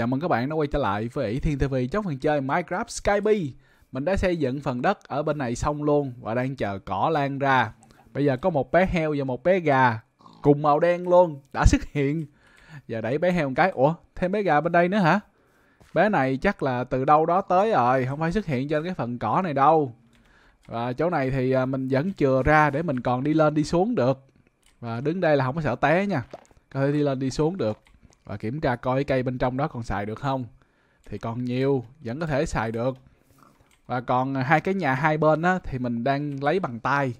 Chào mừng các bạn đã quay trở lại với Thiên TV trong phần chơi Minecraft Skype. Mình đã xây dựng phần đất ở bên này xong luôn và đang chờ cỏ lan ra. Bây giờ có một bé heo và một bé gà cùng màu đen luôn đã xuất hiện. Giờ đẩy bé heo một cái. Ủa, thêm bé gà bên đây nữa hả? Bé này chắc là từ đâu đó tới rồi, không phải xuất hiện trên cái phần cỏ này đâu. Và chỗ này thì à, mình vẫn chừa ra để mình còn đi lên đi xuống được. Và đứng đây là không có sợ té nha. Có thể đi lên đi xuống được và kiểm tra coi cây bên trong đó còn xài được không thì còn nhiều vẫn có thể xài được và còn hai cái nhà hai bên á thì mình đang lấy bằng tay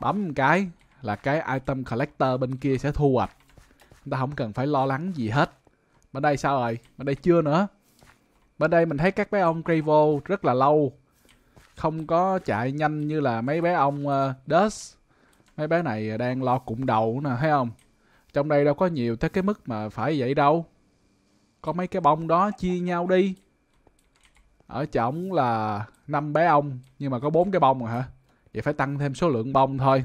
bấm một cái là cái item collector bên kia sẽ thu hoạch chúng ta không cần phải lo lắng gì hết bên đây sao rồi bên đây chưa nữa bên đây mình thấy các bé ông Crevo rất là lâu không có chạy nhanh như là mấy bé ông uh, Dust mấy bé này đang lo cụm đầu nè thấy không trong đây đâu có nhiều tới cái mức mà phải vậy đâu có mấy cái bông đó chia nhau đi ở trỏng là năm bé ong nhưng mà có bốn cái bông rồi à hả vậy phải tăng thêm số lượng bông thôi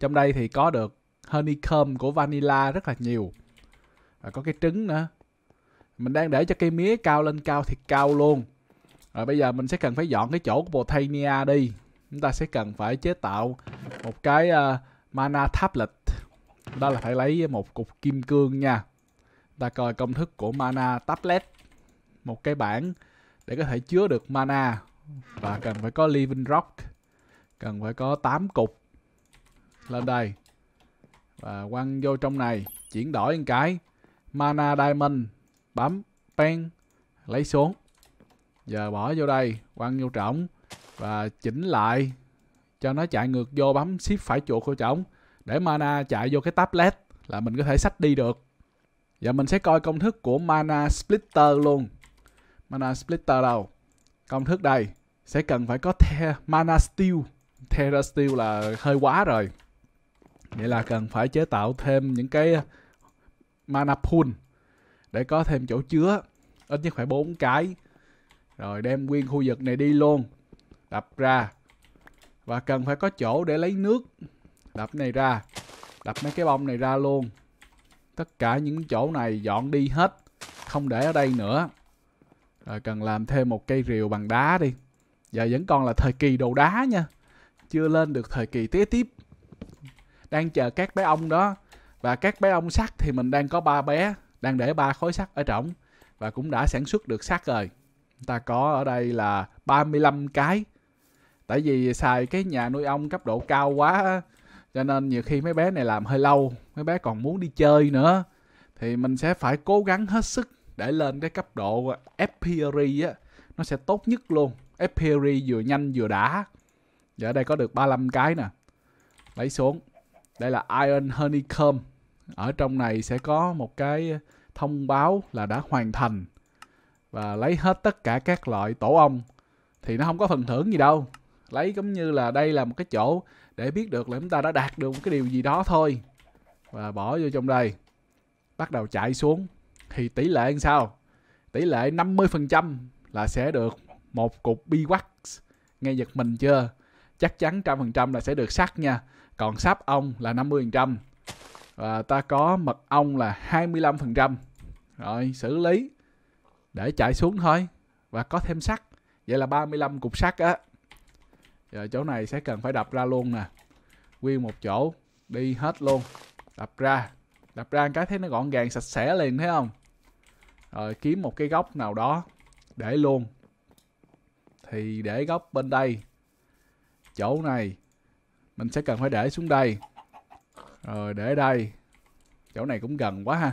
trong đây thì có được honeycomb của vanilla rất là nhiều rồi có cái trứng nữa mình đang để cho cây mía cao lên cao thiệt cao luôn rồi bây giờ mình sẽ cần phải dọn cái chỗ của botania đi chúng ta sẽ cần phải chế tạo một cái uh, mana tablet đó là phải lấy một cục kim cương nha ta coi công thức của mana tablet một cái bảng để có thể chứa được mana và cần phải có living rock cần phải có 8 cục lên đây và quăng vô trong này chuyển đổi một cái mana diamond bấm pen lấy xuống giờ bỏ vô đây quăng vô trỏng và chỉnh lại cho nó chạy ngược vô bấm ship phải chuột vô trỏng để mana chạy vô cái tablet là mình có thể sách đi được và mình sẽ coi công thức của mana splitter luôn mana splitter đâu công thức đây sẽ cần phải có the, mana steel terra steel là hơi quá rồi vậy là cần phải chế tạo thêm những cái uh, mana pool để có thêm chỗ chứa ít nhất phải bốn cái rồi đem nguyên khu vực này đi luôn đập ra và cần phải có chỗ để lấy nước đập này ra đập mấy cái bông này ra luôn tất cả những chỗ này dọn đi hết không để ở đây nữa rồi cần làm thêm một cây rìu bằng đá đi giờ vẫn còn là thời kỳ đồ đá nha chưa lên được thời kỳ tía tiếp đang chờ các bé ong đó và các bé ong sắt thì mình đang có ba bé đang để ba khối sắt ở trỏng và cũng đã sản xuất được sắt rồi ta có ở đây là 35 cái tại vì xài cái nhà nuôi ong cấp độ cao quá cho nên nhiều khi mấy bé này làm hơi lâu mấy bé còn muốn đi chơi nữa thì mình sẽ phải cố gắng hết sức để lên cái cấp độ FPRE á nó sẽ tốt nhất luôn FPRE vừa nhanh vừa đã và ở đây có được 35 cái nè lấy xuống đây là Iron Honeycomb ở trong này sẽ có một cái thông báo là đã hoàn thành và lấy hết tất cả các loại tổ ong thì nó không có phần thưởng gì đâu lấy giống như là đây là một cái chỗ để biết được là chúng ta đã đạt được một cái điều gì đó thôi và bỏ vô trong đây bắt đầu chạy xuống thì tỷ lệ làm sao tỷ lệ 50% là sẽ được một cục bi biwax nghe giật mình chưa chắc chắn trăm phần trăm là sẽ được sắt nha còn sáp ong là 50% và ta có mật ong là 25% rồi xử lý để chạy xuống thôi và có thêm sắt vậy là 35 cục sắt á giờ chỗ này sẽ cần phải đập ra luôn nè nguyên một chỗ đi hết luôn đập ra đập ra cái thấy nó gọn gàng sạch sẽ liền thấy không rồi kiếm một cái góc nào đó để luôn thì để góc bên đây chỗ này mình sẽ cần phải để xuống đây rồi để đây chỗ này cũng gần quá ha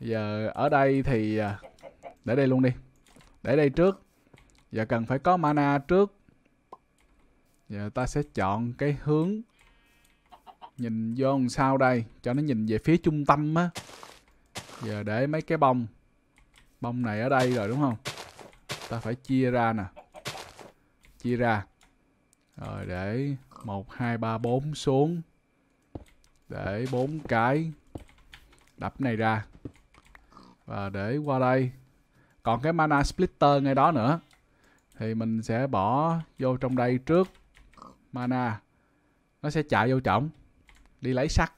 giờ ở đây thì à, để đây luôn đi để đây trước giờ cần phải có mana trước giờ ta sẽ chọn cái hướng nhìn vô làm sao đây cho nó nhìn về phía trung tâm á giờ để mấy cái bông bông này ở đây rồi đúng không ta phải chia ra nè chia ra rồi để một hai ba bốn xuống để bốn cái đập này ra và để qua đây còn cái mana splitter ngay đó nữa thì mình sẽ bỏ vô trong đây trước mana nó sẽ chạy vô trọng đi lấy sắt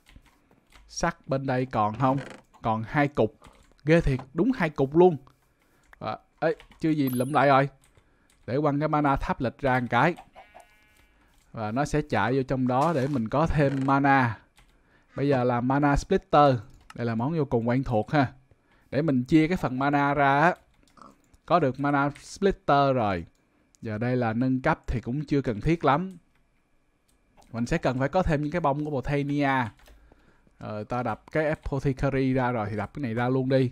sắt bên đây còn không còn hai cục ghê thiệt đúng hai cục luôn à, ờ, ấy chưa gì lụm lại rồi để quăng cái mana tháp lịch ra một cái và nó sẽ chạy vô trong đó để mình có thêm mana bây giờ là mana splitter đây là món vô cùng quen thuộc ha để mình chia cái phần mana ra á có được mana splitter rồi giờ đây là nâng cấp thì cũng chưa cần thiết lắm mình sẽ cần phải có thêm những cái bông của Botania ờ, ta đập cái apothecary ra rồi thì đập cái này ra luôn đi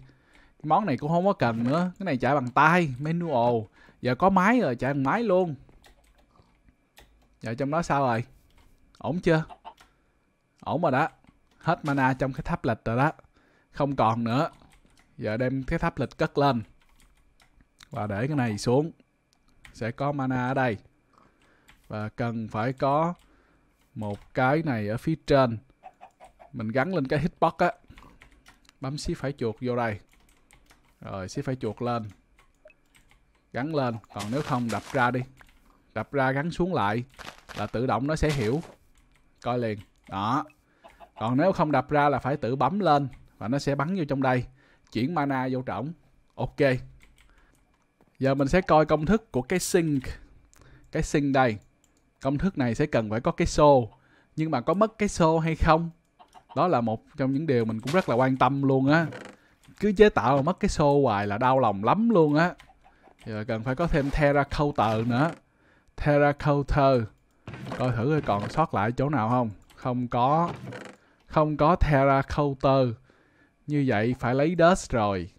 món này cũng không có cần nữa cái này chạy bằng tay manual giờ có máy rồi chạy bằng máy luôn giờ trong đó sao rồi ổn chưa ổn rồi đó hết mana trong cái tháp lịch rồi đó không còn nữa giờ đem cái tháp lịch cất lên và để cái này xuống sẽ có mana ở đây và cần phải có một cái này ở phía trên mình gắn lên cái hitbox á bấm xí phải chuột vô đây rồi xí phải chuột lên gắn lên còn nếu không đập ra đi đập ra gắn xuống lại là tự động nó sẽ hiểu coi liền đó còn nếu không đập ra là phải tự bấm lên và nó sẽ bắn vô trong đây chuyển mana vô trỏng ok giờ mình sẽ coi công thức của cái sync cái sync đây công thức này sẽ cần phải có cái xô nhưng mà có mất cái xô hay không đó là một trong những điều mình cũng rất là quan tâm luôn á cứ chế tạo mà mất cái xô hoài là đau lòng lắm luôn á giờ cần phải có thêm terracotta nữa terracotta coi thử coi còn sót lại chỗ nào không không có không có terracotta như vậy phải lấy dust rồi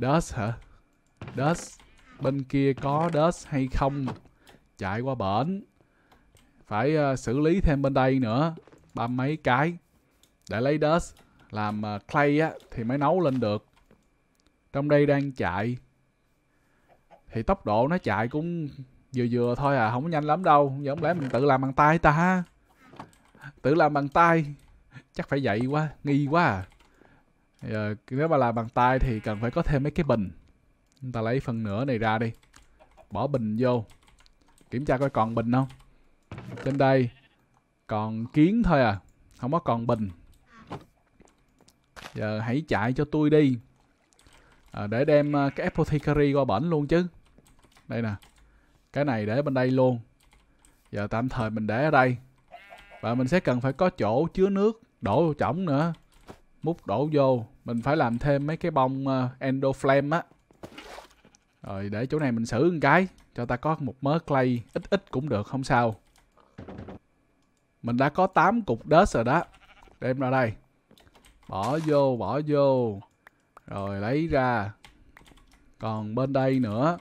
dust hả dust bên kia có dust hay không chạy qua bển phải uh, xử lý thêm bên đây nữa ba mấy cái để lấy dust làm uh, clay á, thì mới nấu lên được trong đây đang chạy thì tốc độ nó chạy cũng vừa vừa thôi à không có nhanh lắm đâu giống lẽ mình tự làm bằng tay ta tự làm bằng tay chắc phải vậy quá nghi quá à Giờ, nếu mà làm bằng tay thì cần phải có thêm mấy cái bình chúng ta lấy phần nửa này ra đi bỏ bình vô kiểm tra coi còn bình không trên đây còn kiến thôi à không có còn bình giờ hãy chạy cho tôi đi à, để đem à, cái apothecary qua bển luôn chứ đây nè cái này để bên đây luôn giờ tạm thời mình để ở đây và mình sẽ cần phải có chỗ chứa nước đổ chổng nữa múc đổ vô mình phải làm thêm mấy cái bông uh, endoflame á rồi để chỗ này mình xử một cái cho ta có một mớ clay ít ít cũng được không sao mình đã có 8 cục đất rồi đó. Đem ra đây. Bỏ vô, bỏ vô. Rồi lấy ra. Còn bên đây nữa.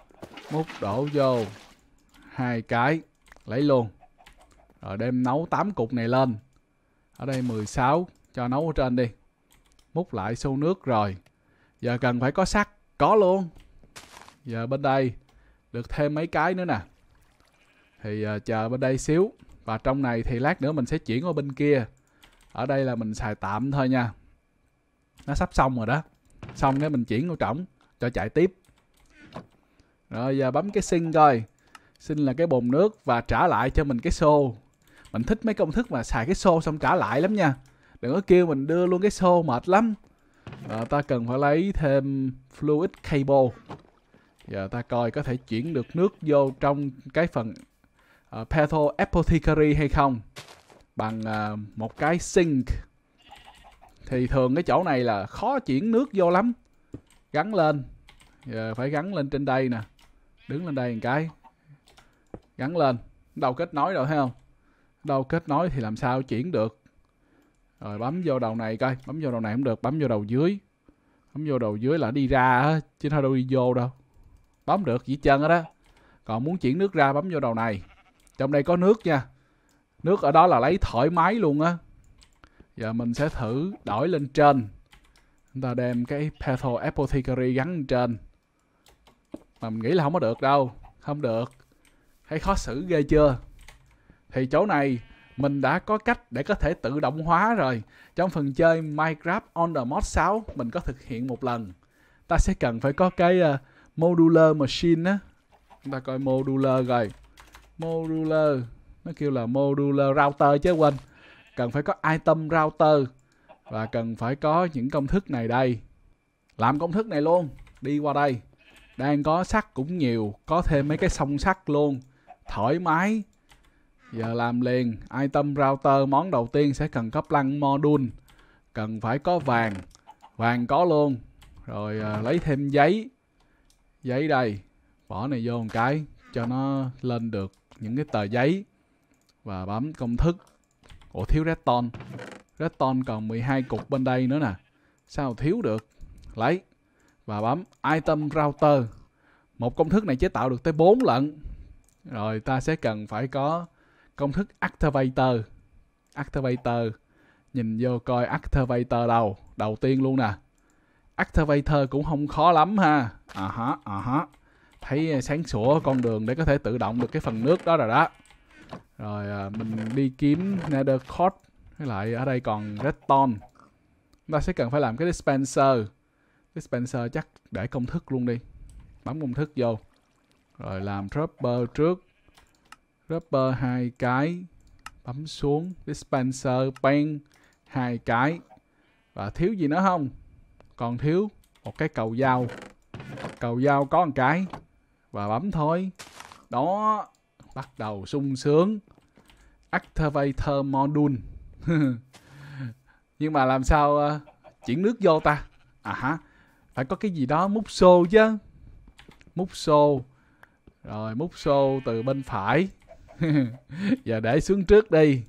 Múc đổ vô. hai cái. Lấy luôn. Rồi đem nấu 8 cục này lên. Ở đây 16. Cho nấu ở trên đi. Múc lại xô nước rồi. Giờ cần phải có sắt. Có luôn. Giờ bên đây. Được thêm mấy cái nữa nè. Thì ờ, chờ bên đây xíu và trong này thì lát nữa mình sẽ chuyển qua bên kia ở đây là mình xài tạm thôi nha nó sắp xong rồi đó xong cái mình chuyển qua trỏng cho chạy tiếp rồi giờ bấm cái sinh coi sinh là cái bồn nước và trả lại cho mình cái xô mình thích mấy công thức mà xài cái xô xong trả lại lắm nha đừng có kêu mình đưa luôn cái xô mệt lắm à, ta cần phải lấy thêm fluid cable giờ ta coi có thể chuyển được nước vô trong cái phần uh, ờ, Petal Apothecary hay không bằng uh, một cái sink thì thường cái chỗ này là khó chuyển nước vô lắm gắn lên Giờ phải gắn lên trên đây nè đứng lên đây một cái gắn lên đầu kết nối rồi thấy không đầu kết nối thì làm sao chuyển được rồi bấm vô đầu này coi bấm vô đầu này không được bấm vô đầu dưới bấm vô đầu dưới là đi ra á chứ thôi đâu đi vô đâu bấm được chỉ chân đó còn muốn chuyển nước ra bấm vô đầu này trong đây có nước nha nước ở đó là lấy thoải mái luôn á giờ mình sẽ thử đổi lên trên chúng ta đem cái petal apothecary gắn trên mà mình nghĩ là không có được đâu không được thấy khó xử ghê chưa thì chỗ này mình đã có cách để có thể tự động hóa rồi trong phần chơi Minecraft on the mod 6 mình có thực hiện một lần ta sẽ cần phải có cái ờ, modular machine á chúng ta coi modular rồi modular nó kêu là modular router chứ quên cần phải có item router và cần phải có những công thức này đây làm công thức này luôn đi qua đây đang có sắt cũng nhiều có thêm mấy cái song sắt luôn thoải mái giờ làm liền item router món đầu tiên sẽ cần cấp lăng module cần phải có vàng vàng có luôn rồi à, lấy thêm giấy giấy đây bỏ này vô một cái cho nó lên được những cái tờ giấy và bấm công thức ủa thiếu redstone redstone còn 12 cục bên đây nữa nè sao thiếu được lấy và bấm item router một công thức này chế tạo được tới 4 lần rồi ta sẽ cần phải có công thức activator activator nhìn vô coi activator đầu đầu tiên luôn nè activator cũng không khó lắm ha à hả à hả thấy sáng sủa con đường để có thể tự động được cái phần nước đó rồi đó rồi à, mình đi kiếm nether cord với lại ở đây còn redstone chúng ta sẽ cần phải làm cái dispenser dispenser chắc để công thức luôn đi bấm công thức vô rồi làm rubber trước rubber hai cái bấm xuống dispenser pen hai cái và thiếu gì nữa không còn thiếu một cái cầu dao cầu dao có một cái và bấm thôi đó bắt đầu sung sướng activator module nhưng mà làm sao uh, chuyển nước vô ta à hả phải có cái gì đó múc xô chứ múc xô rồi múc xô từ bên phải giờ để xuống trước đi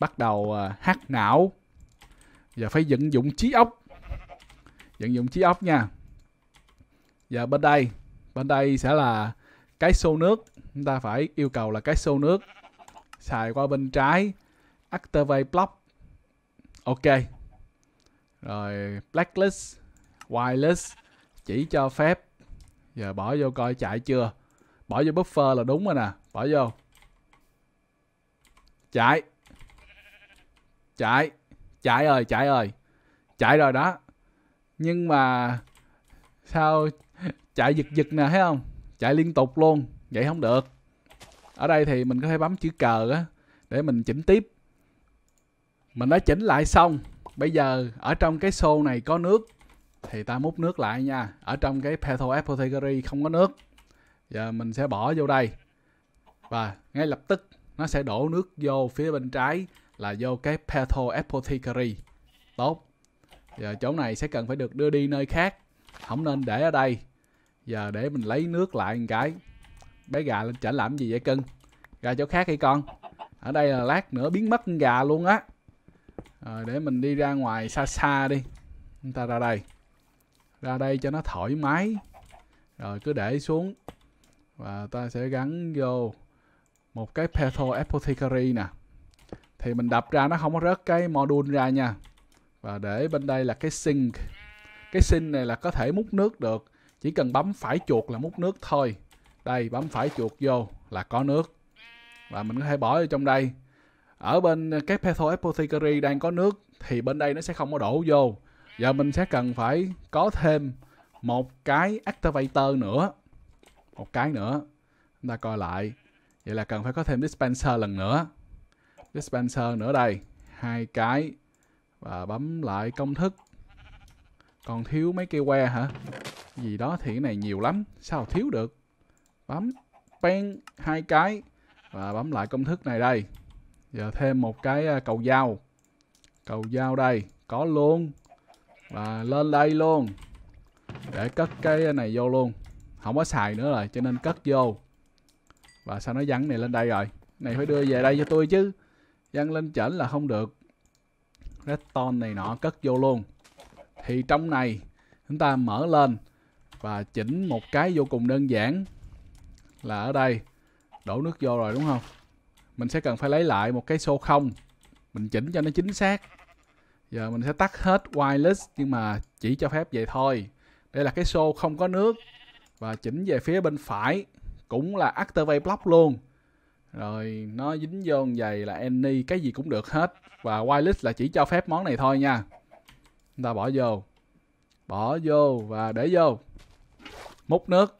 bắt đầu uh, hát não giờ phải vận dụng trí óc vận dụng trí óc nha giờ bên đây bên đây sẽ là cái xô nước chúng ta phải yêu cầu là cái xô nước xài qua bên trái activate block ok rồi blacklist wireless chỉ cho phép giờ bỏ vô coi chạy chưa bỏ vô buffer là đúng rồi nè bỏ vô chạy chạy chạy ơi chạy ơi chạy rồi đó nhưng mà sao chạy giật giật nè thấy không chạy liên tục luôn vậy không được ở đây thì mình có thể bấm chữ cờ á để mình chỉnh tiếp mình đã chỉnh lại xong bây giờ ở trong cái xô này có nước thì ta múc nước lại nha ở trong cái petal apothecary không có nước giờ mình sẽ bỏ vô đây và ngay lập tức nó sẽ đổ nước vô phía bên trái là vô cái petal apothecary tốt giờ chỗ này sẽ cần phải được đưa đi nơi khác không nên để ở đây giờ để mình lấy nước lại một cái bé gà lên chả làm gì vậy cưng ra chỗ khác đi con ở đây là lát nữa biến mất con gà luôn á rồi để mình đi ra ngoài xa xa đi chúng ta ra đây ra đây cho nó thoải mái rồi cứ để xuống và ta sẽ gắn vô một cái petal apothecary nè thì mình đập ra nó không có rớt cái module ra nha và để bên đây là cái sink cái sink này là có thể múc nước được chỉ cần bấm phải chuột là múc nước thôi đây bấm phải chuột vô là có nước và mình có thể bỏ vô trong đây ở bên ờ, cái Petal Apothecary đang có nước thì bên đây nó sẽ không có đổ vô giờ mình sẽ cần phải có thêm một cái activator nữa một cái nữa chúng ta coi lại vậy là cần phải có thêm dispenser lần nữa dispenser nữa đây hai cái và bấm lại công thức còn thiếu mấy cây que hả gì đó thì cái này nhiều lắm sao thiếu được bấm pen hai cái và bấm lại công thức này đây giờ thêm một cái à, cầu dao cầu dao đây có luôn và lên đây luôn để cất cái này vô luôn không có xài nữa rồi cho nên cất vô và sao nó dắn này lên đây rồi này phải đưa về đây cho tôi chứ dăng lên chỉnh là không được redstone này nọ cất vô luôn thì trong này chúng ta mở lên và chỉnh một cái vô cùng đơn giản là ở đây đổ nước vô rồi đúng không mình sẽ cần phải lấy lại một cái xô không mình chỉnh cho nó chính xác giờ mình sẽ tắt hết wireless nhưng mà chỉ cho phép vậy thôi đây là cái xô không có nước và chỉnh về phía bên phải cũng là activate block luôn rồi nó dính vô giày là any cái gì cũng được hết và wireless là chỉ cho phép món này thôi nha chúng ta bỏ vô bỏ vô và để vô múc nước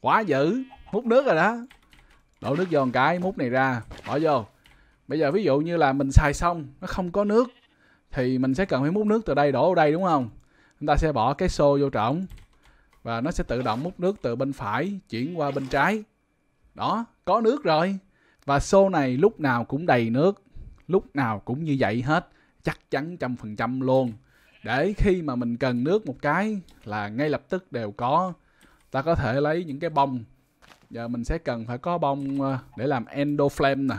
quá dữ múc nước rồi đó đổ nước vô một cái múc này ra bỏ vô bây giờ ví dụ như là mình xài xong nó không có nước thì mình sẽ cần phải múc nước từ đây đổ ở đây đúng không chúng ta sẽ bỏ cái xô vô trỏng và nó sẽ tự động múc nước từ bên phải chuyển qua bên trái đó có nước rồi và xô này lúc nào cũng đầy nước lúc nào cũng như vậy hết chắc chắn trăm phần trăm luôn để khi mà mình cần nước một cái là ngay lập tức đều có ta có thể lấy những cái bông giờ mình sẽ cần phải có bông ờ, để làm endoflame nè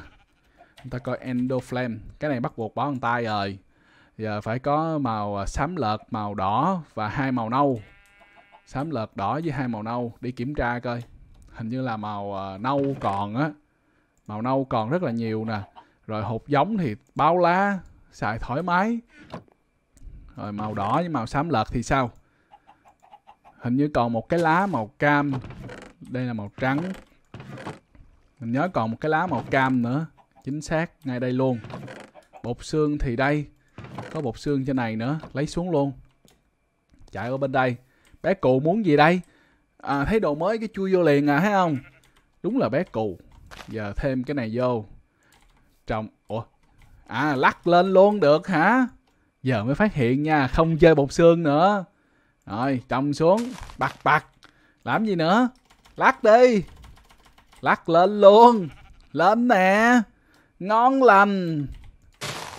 chúng ta coi endoflame cái này bắt buộc bỏ bằng tay rồi giờ phải có màu ờ, xám lợt màu đỏ và hai màu nâu xám lợt đỏ với hai màu nâu đi kiểm tra coi hình như là màu ờ, nâu còn á màu nâu còn rất là nhiều nè rồi hột giống thì bao lá xài thoải mái rồi màu đỏ với màu xám lợt thì sao hình như còn một cái lá màu cam đây là màu trắng mình nhớ còn một cái lá màu cam nữa chính xác ngay đây luôn bột xương thì đây có bột xương trên này nữa lấy xuống luôn chạy qua bên đây bé cụ muốn gì đây à, thấy đồ mới cái chui vô liền à thấy không đúng là bé cụ giờ thêm cái này vô trồng ủa à lắc lên luôn được hả giờ mới phát hiện nha không chơi bột xương nữa rồi, trồng xuống. Bật bật. Làm gì nữa? Lắc đi. Lắc lên luôn. Lên nè. Ngon lành.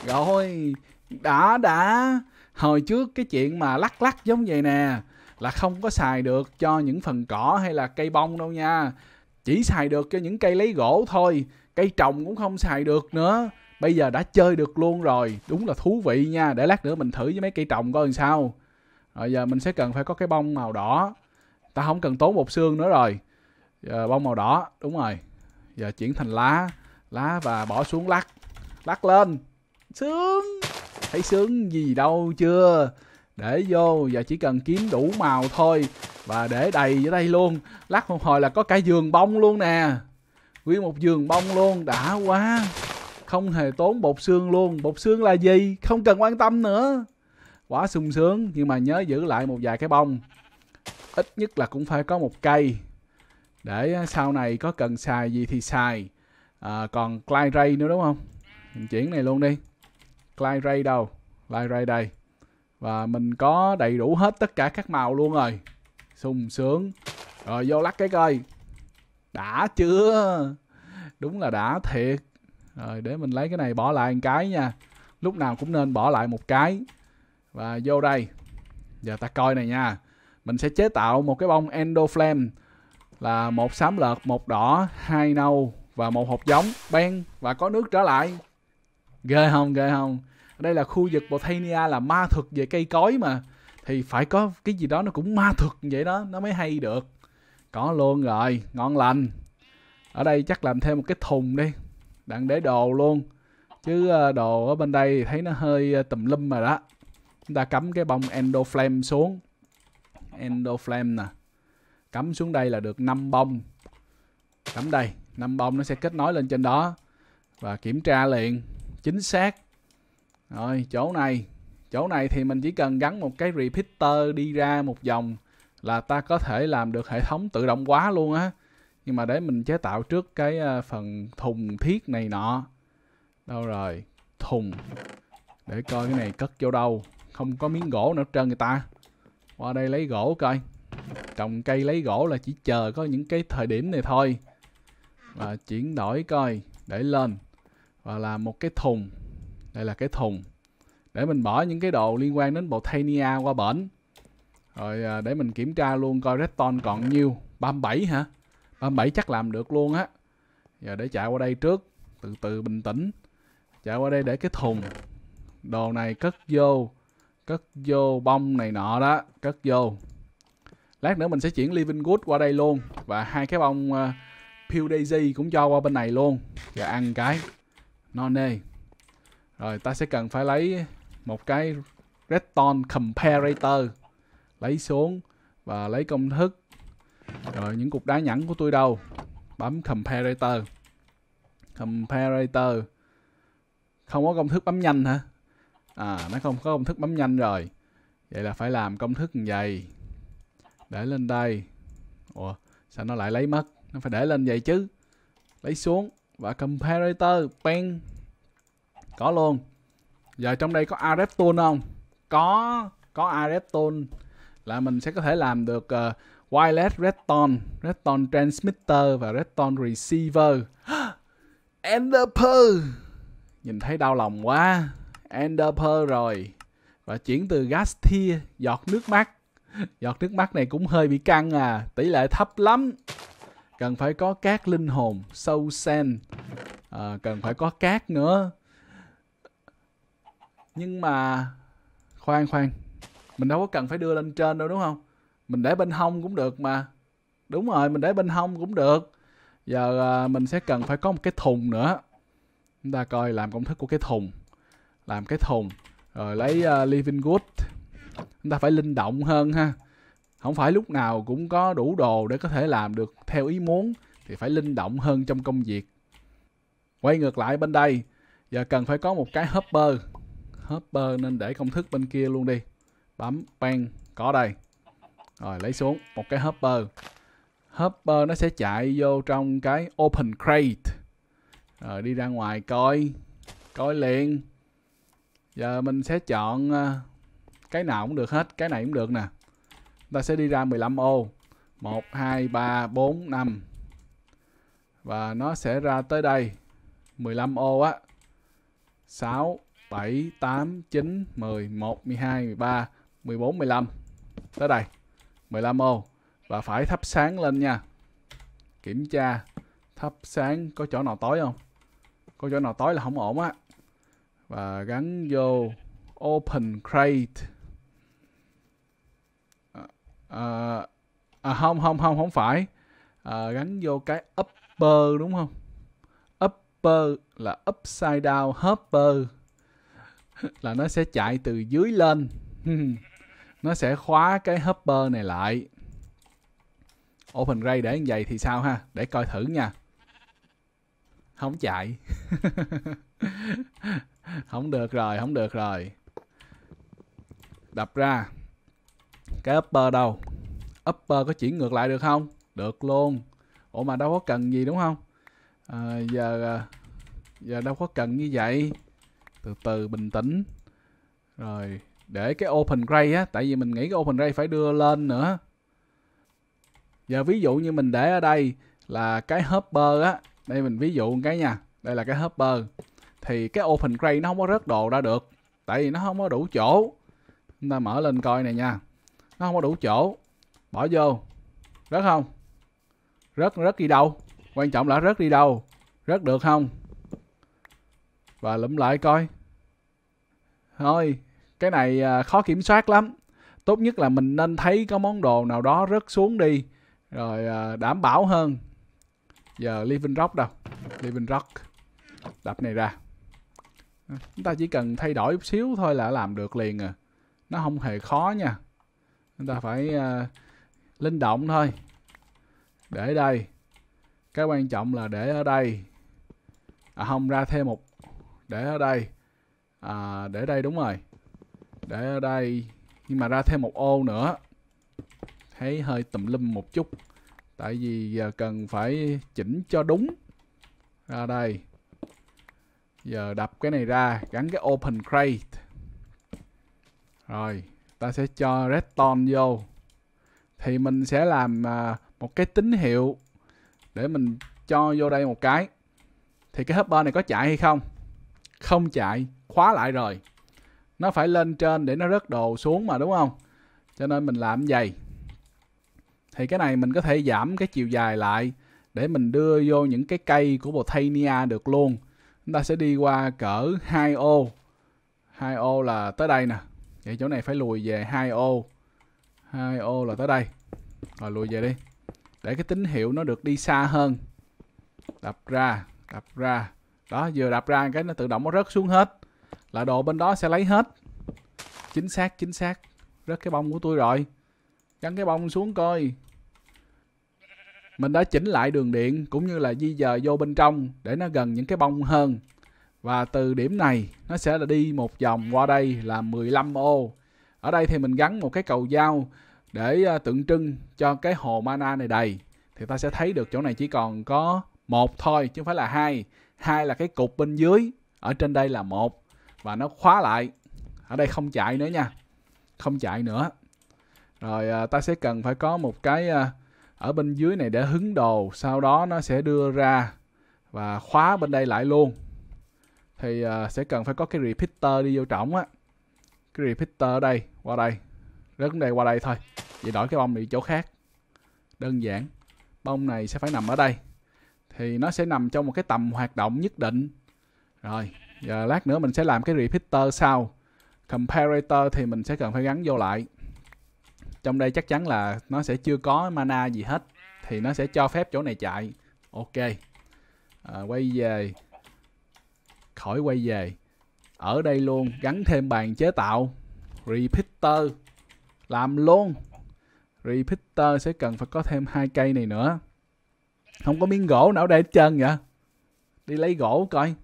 Rồi, đã đã. Hồi trước cái chuyện mà lắc lắc giống vậy nè là không có xài được cho những phần cỏ hay là cây bông đâu nha. Chỉ xài được cho những cây lấy gỗ thôi, cây trồng cũng không xài được nữa. Bây giờ đã chơi được luôn rồi, đúng là thú vị nha. Để lát nữa mình thử với mấy cây trồng coi làm sao rồi ờ, giờ mình sẽ cần phải có cái bông màu đỏ ta không cần tốn một xương nữa rồi giờ bông màu đỏ đúng rồi giờ chuyển thành lá lá và bỏ xuống lắc lắc lên sướng thấy sướng gì đâu chưa để vô và chỉ cần kiếm đủ màu thôi và để đầy ở đây luôn lắc một hồi là có cả giường bông luôn nè nguyên một giường bông luôn đã quá không hề tốn bột xương luôn bột xương là gì không cần quan tâm nữa quá sung sướng nhưng mà nhớ giữ lại một vài cái bông ít nhất là cũng phải có một cây để à, sau này có cần xài gì thì xài à, còn clay Ray nữa đúng không mình chuyển này luôn đi clay Ray đâu clay Ray đây và mình có đầy đủ hết tất cả các màu luôn rồi sung sướng rồi vô lắc cái coi đã chưa đúng là đã thiệt rồi để mình lấy cái này bỏ lại một cái nha lúc nào cũng nên bỏ lại một cái và vô đây giờ ta coi này nha mình sẽ chế tạo một cái bông endoflame là một xám lợt một đỏ hai nâu và một hộp giống ben và có nước trở lại ghê không ghê không đây là khu vực Botania là ma thuật về cây cối mà thì phải có cái gì đó nó cũng ma thuật vậy đó nó mới hay được có luôn rồi ngon lành ở đây chắc làm thêm một cái thùng đi đặng để đồ luôn chứ ờ, đồ ở bên đây thấy nó hơi ờ, tùm lum mà đó chúng ta cắm cái bông endo flame xuống endo flame nè cắm xuống đây là được 5 bông cắm đây 5 bông nó sẽ kết nối lên trên đó và kiểm tra liền chính xác rồi chỗ này chỗ này thì mình chỉ cần gắn một cái repeater đi ra một vòng là ta có thể làm được hệ thống tự động hóa luôn á nhưng mà để mình chế tạo trước cái ờ, phần thùng thiết này nọ đâu rồi thùng để coi cái này cất vô đâu không có miếng gỗ nữa trơn người ta qua đây lấy gỗ coi trồng cây lấy gỗ là chỉ chờ có những cái thời điểm này thôi và chuyển đổi coi để lên và là một cái thùng đây là cái thùng để mình bỏ những cái đồ liên quan đến bộ botania qua bển rồi à, để mình kiểm tra luôn coi redstone còn nhiêu 37 hả 37 chắc làm được luôn á giờ để chạy qua đây trước từ từ bình tĩnh chạy qua đây để cái thùng đồ này cất vô cất vô bông này nọ đó cất vô lát nữa mình sẽ chuyển living wood qua đây luôn và hai cái bông uh, ờ, pew daisy cũng cho qua bên này luôn và ăn cái no nê rồi ta sẽ cần phải lấy một cái redstone comparator lấy xuống và lấy công thức rồi những cục đá nhẵn của tôi đâu bấm comparator comparator không có công thức bấm nhanh hả à nó không có công thức bấm nhanh rồi vậy là phải làm công thức như vậy để lên đây ủa sao nó lại lấy mất nó phải để lên vậy chứ lấy xuống và comparator pen có luôn giờ trong đây có areptone không có có areptone là mình sẽ có thể làm được uh, wireless redstone redstone transmitter và redstone receiver ender nhìn thấy đau lòng quá Ender rồi và chuyển từ gas tear giọt nước mắt giọt nước mắt này cũng hơi bị căng à tỷ lệ thấp lắm cần phải có cát linh hồn sâu sen à, cần phải có cát nữa nhưng mà khoan khoan mình đâu có cần phải đưa lên trên đâu đúng không mình để bên hông cũng được mà đúng rồi mình để bên hông cũng được giờ à, mình sẽ cần phải có một cái thùng nữa chúng ta coi làm công thức của cái thùng làm cái thùng rồi lấy uh, living wood chúng ta phải linh động hơn ha không phải lúc nào cũng có đủ đồ để có thể làm được theo ý muốn thì phải linh động hơn trong công việc quay ngược lại bên đây giờ cần phải có một cái hopper hopper nên để công thức bên kia luôn đi bấm bang có đây rồi lấy xuống một cái hopper hopper nó sẽ chạy vô trong cái open crate rồi đi ra ngoài coi coi liền giờ mình sẽ chọn ờ, cái nào cũng được hết cái này cũng được nè ta sẽ đi ra 15 ô 1 2 3 4 5 và nó sẽ ra tới đây 15 ô á 6 7 8 9 10 11 12 13 14 15 tới đây 15 ô và phải thắp sáng lên nha kiểm tra thắp sáng có chỗ nào tối không có chỗ nào tối là không ổn á và gắn vô open crate à, à, à không không không không phải à, gắn vô cái upper đúng không upper là upside down hopper là nó sẽ chạy từ dưới lên nó sẽ khóa cái hopper này lại open ray để như vậy thì sao ha để coi thử nha không chạy không được rồi không được rồi đập ra cái upper đâu upper có chuyển ngược lại được không được luôn ủa mà đâu có cần gì đúng không à, giờ à, giờ đâu có cần như vậy từ từ bình tĩnh rồi để cái open gray á tại vì mình nghĩ cái open gray phải đưa lên nữa giờ ví dụ như mình để ở đây là cái hopper á đây mình ví dụ một cái nha đây là cái hopper thì cái open crate nó không có rớt đồ ra được tại vì nó không có đủ chỗ chúng ta mở lên coi này nha nó không có đủ chỗ bỏ vô rớt không rớt rớt đi đâu quan trọng là rớt đi đâu rớt được không và lụm lại coi thôi cái này à, khó kiểm soát lắm tốt nhất là mình nên thấy có món đồ nào đó rớt xuống đi rồi à, đảm bảo hơn giờ living rock đâu living rock đập này ra chúng ta chỉ cần thay đổi chút xíu thôi là làm được liền à nó không hề khó nha chúng ta phải uh, linh động thôi để đây cái quan trọng là để ở đây à không ra thêm một để ở đây à, để đây đúng rồi để ở đây nhưng mà ra thêm một ô nữa thấy hơi tùm lum một chút tại vì cần phải chỉnh cho đúng ra đây giờ đập cái này ra gắn cái open crate rồi ta sẽ cho redstone vô thì mình sẽ làm à, một cái tín hiệu để mình cho vô đây một cái thì cái hopper này có chạy hay không không chạy khóa lại rồi nó phải lên trên để nó rớt đồ xuống mà đúng không cho nên mình làm vậy thì cái này mình có thể giảm cái chiều dài lại để mình đưa vô những cái cây của Botania được luôn chúng ta sẽ đi qua cỡ 2 ô 2 ô là tới đây nè vậy chỗ này phải lùi về 2 ô 2 ô là tới đây rồi lùi về đi để cái tín hiệu nó được đi xa hơn đập ra đập ra đó vừa đập ra cái nó tự động nó rớt xuống hết là đồ bên đó sẽ lấy hết chính xác chính xác rớt cái bông của tôi rồi gắn cái bông xuống coi mình đã chỉnh lại đường điện cũng như là di dời vô bên trong để nó gần những cái bông hơn và từ điểm này nó sẽ là đi một vòng qua đây là 15 ô ở đây thì mình gắn một cái cầu dao để ờ, tượng trưng cho cái hồ mana này đầy thì ta sẽ thấy được chỗ này chỉ còn có một thôi chứ không phải là hai hai là cái cục bên dưới ở trên đây là một và nó khóa lại ở đây không chạy nữa nha không chạy nữa rồi ờ, ta sẽ cần phải có một cái ờ, ở bên dưới này để hứng đồ sau đó nó sẽ đưa ra và khóa bên đây lại luôn thì uh, sẽ cần phải có cái repeater đi vô trọng á cái repeater ở đây qua đây rất đây qua đây thôi vậy đổi cái bông đi chỗ khác đơn giản bông này sẽ phải nằm ở đây thì nó sẽ nằm trong một cái tầm hoạt động nhất định rồi giờ lát nữa mình sẽ làm cái repeater sau comparator thì mình sẽ cần phải gắn vô lại trong đây chắc chắn là nó sẽ chưa có mana gì hết thì nó sẽ cho phép chỗ này chạy ok à, quay về khỏi quay về ở đây luôn gắn thêm bàn chế tạo repeater làm luôn repeater sẽ cần phải có thêm hai cây này nữa không có miếng gỗ nào để hết trơn vậy đi lấy gỗ coi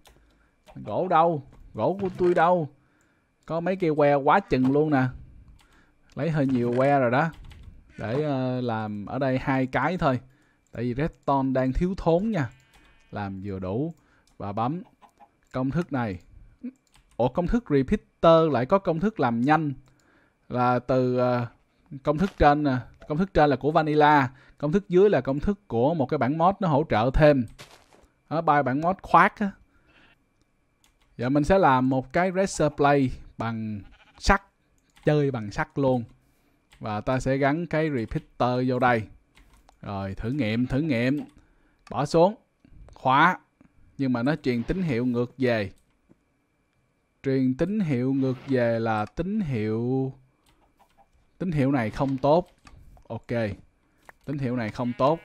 gỗ đâu gỗ của tôi đâu có mấy cây que quá chừng luôn nè lấy hơi nhiều que rồi đó để uh, làm ở đây hai cái thôi tại vì redstone đang thiếu thốn nha làm vừa đủ và bấm công thức này ủa công thức repeater lại có công thức làm nhanh là từ uh, công thức trên nè ờ, công thức trên là của vanilla công thức dưới là công thức của một cái bản mod nó hỗ trợ thêm ở bài bản mod khoác á giờ mình sẽ làm một cái razor play bằng sắt chơi bằng sắt luôn và ta sẽ gắn cái repeater vô đây rồi thử nghiệm thử nghiệm bỏ xuống khóa nhưng mà nó truyền tín hiệu ngược về truyền tín hiệu ngược về là tín hiệu tín hiệu này không tốt ok tín hiệu này không tốt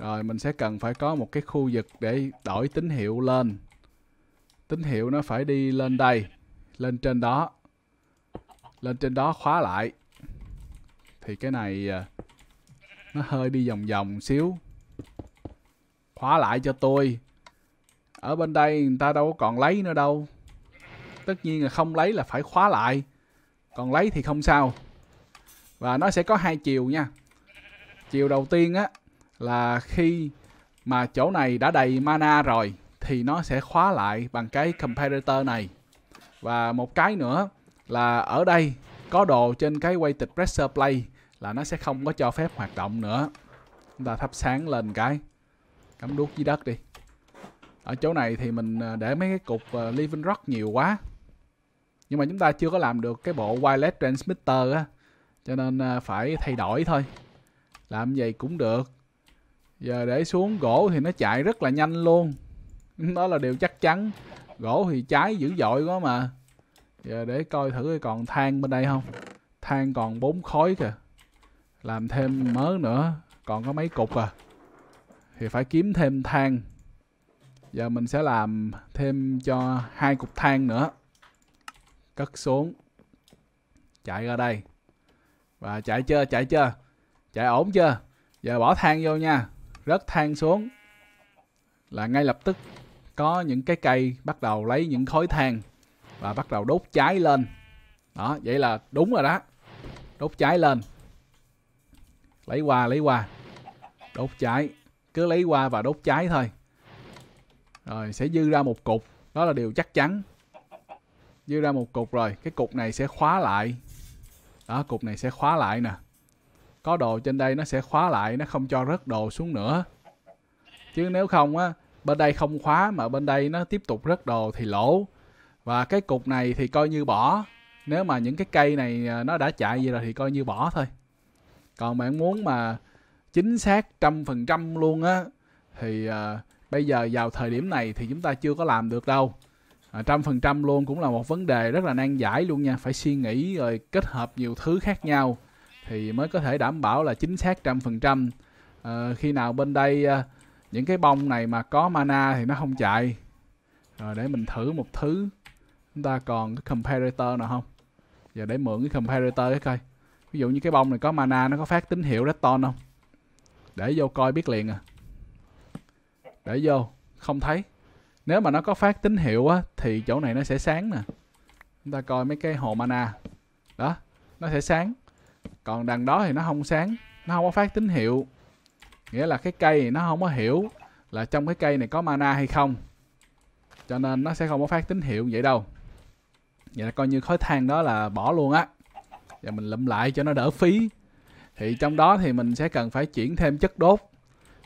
rồi mình sẽ cần phải có một cái khu vực để đổi tín hiệu lên tín hiệu nó phải đi lên đây lên trên đó lên trên đó khóa lại thì cái này à, nó hơi đi vòng vòng xíu khóa lại cho tôi ở bên đây người ta đâu có còn lấy nữa đâu tất nhiên là không lấy là phải khóa lại còn lấy thì không sao và nó sẽ có hai chiều nha chiều đầu tiên á là khi mà chỗ này đã đầy mana rồi thì nó sẽ khóa lại bằng cái comparator này và một cái nữa là ở đây có đồ trên cái quay tịch pressure play là nó sẽ không có cho phép hoạt động nữa chúng ta thắp sáng lên cái cắm đuốc dưới đất đi ở chỗ này thì mình à, để mấy cái cục à, living rock nhiều quá nhưng mà chúng ta chưa có làm được cái bộ wireless transmitter á cho nên à, phải thay đổi thôi làm vậy cũng được giờ để xuống gỗ thì nó chạy rất là nhanh luôn đó là điều chắc chắn gỗ thì cháy dữ dội quá mà giờ để coi thử còn than bên đây không than còn bốn khối kìa làm thêm mớ nữa còn có mấy cục à thì phải kiếm thêm than giờ mình sẽ làm thêm cho hai cục than nữa cất xuống chạy ra đây và chạy chưa chạy chưa chạy ổn chưa giờ bỏ than vô nha rớt than xuống là ngay lập tức có những cái cây bắt đầu lấy những khối than và bắt đầu đốt cháy lên đó vậy là đúng rồi đó đốt cháy lên lấy qua lấy qua đốt cháy cứ lấy qua và đốt cháy thôi rồi sẽ dư ra một cục đó là điều chắc chắn dư ra một cục rồi cái cục này sẽ khóa lại đó cục này sẽ khóa lại nè có đồ trên đây nó sẽ khóa lại nó không cho rớt đồ xuống nữa chứ nếu không á bên đây không khóa mà bên đây nó tiếp tục rớt đồ thì lỗ và cái cục này thì coi như bỏ nếu mà những cái cây này à, nó đã chạy gì rồi thì coi như bỏ thôi còn bạn muốn mà chính xác trăm phần trăm luôn á thì à, bây giờ vào thời điểm này thì chúng ta chưa có làm được đâu à, trăm phần trăm luôn cũng là một vấn đề rất là nan giải luôn nha phải suy nghĩ rồi kết hợp nhiều thứ khác nhau thì mới có thể đảm bảo là chính xác trăm phần trăm à, khi nào bên đây à, những cái bông này mà có mana thì nó không chạy rồi để mình thử một thứ chúng ta còn cái comparator nào không giờ để mượn cái comparator cái coi ví dụ như cái bông này có mana nó có phát tín hiệu redstone không để vô coi biết liền à để vô không thấy nếu mà nó có phát tín hiệu á thì chỗ này nó sẽ sáng nè chúng ta coi mấy cái hồ mana đó nó sẽ sáng còn đằng đó thì nó không sáng nó không có phát tín hiệu nghĩa là cái cây thì nó không có hiểu là trong cái cây này có mana hay không cho nên nó sẽ không có phát tín hiệu vậy đâu vậy là coi như khói than đó là bỏ luôn á và mình lụm lại cho nó đỡ phí thì trong đó thì mình sẽ cần phải chuyển thêm chất đốt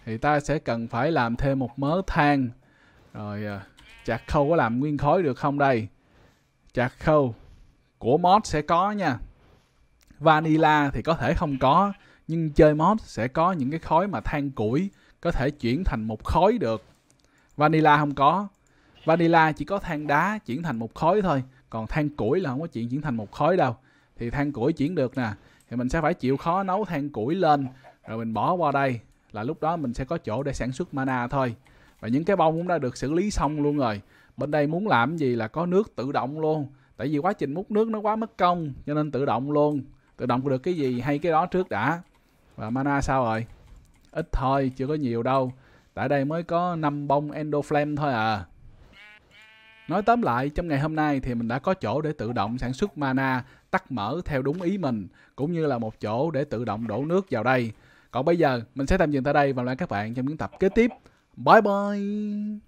thì ta sẽ cần phải làm thêm một mớ than rồi à, chặt khâu có làm nguyên khối được không đây chặt khâu của mod sẽ có nha vanilla thì có thể không có nhưng chơi mod sẽ có những cái khối mà than củi có thể chuyển thành một khối được vanilla không có vanilla chỉ có than đá chuyển thành một khối thôi còn than củi là không có chuyện chuyển thành một khối đâu thì than củi chuyển được nè thì mình sẽ phải chịu khó nấu than củi lên rồi mình bỏ qua đây là lúc đó mình sẽ có chỗ để sản xuất mana thôi và những cái bông cũng đã được xử lý xong luôn rồi bên đây muốn làm gì là có nước tự động luôn tại vì quá trình múc nước nó quá mất công cho nên tự động luôn tự động được cái gì hay cái đó trước đã và mana sao rồi ít thôi chưa có nhiều đâu tại đây mới có 5 bông endo thôi à Nói tóm lại, trong ngày hôm nay thì mình đã có chỗ để tự động sản xuất mana, tắt mở theo đúng ý mình, cũng như là một chỗ để tự động đổ nước vào đây. Còn bây giờ, mình sẽ tạm dừng tại đây và hẹn các bạn trong những tập kế tiếp. Bye bye!